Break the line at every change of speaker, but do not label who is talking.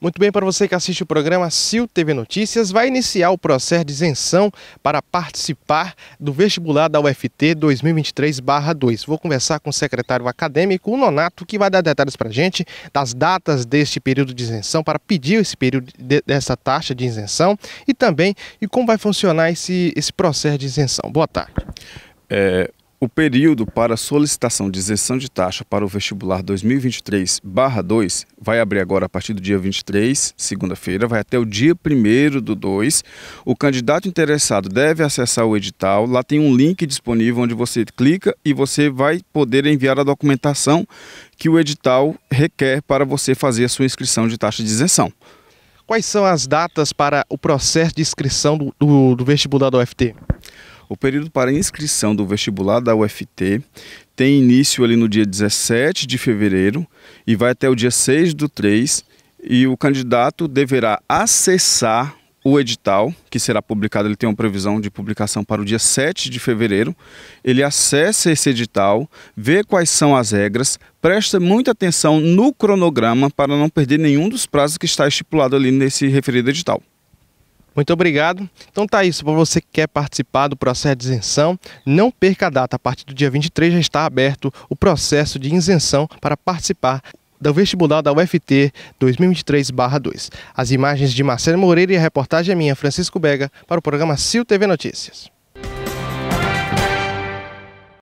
Muito bem, para você que assiste o programa CIL TV Notícias, vai iniciar o processo de isenção para participar do vestibular da UFT 2023-2. Vou conversar com o secretário acadêmico, o Nonato, que vai dar detalhes para a gente das datas deste período de isenção, para pedir esse período de, dessa taxa de isenção e também e como vai funcionar
esse, esse processo de isenção. Boa tarde. É, o período para solicitação de isenção de taxa para o vestibular 2023-2 vai abrir agora a partir do dia 23, segunda-feira, vai até o dia 1 do 2. O candidato interessado deve acessar o edital. Lá tem um link disponível onde você clica e você vai poder enviar a documentação que o edital requer para você fazer a sua inscrição de taxa de isenção. Quais são as datas para o processo de inscrição do, do, do vestibular da UFT? O período para inscrição do vestibular da UFT tem início ali no dia 17 de fevereiro e vai até o dia 6 do 3 e o candidato deverá acessar o edital, que será publicado, ele tem uma previsão de publicação para o dia 7 de fevereiro. Ele acessa esse edital, vê quais são as regras, presta muita atenção no cronograma para não perder nenhum dos prazos que está estipulado ali nesse referido edital. Muito obrigado. Então tá isso, para
você que quer participar do processo de isenção, não perca a data. A partir do dia 23 já está aberto o processo de isenção para participar do vestibular da UFT 2023-2. As imagens de Marcelo Moreira e a reportagem é minha, Francisco Bega, para o programa CIL TV Notícias.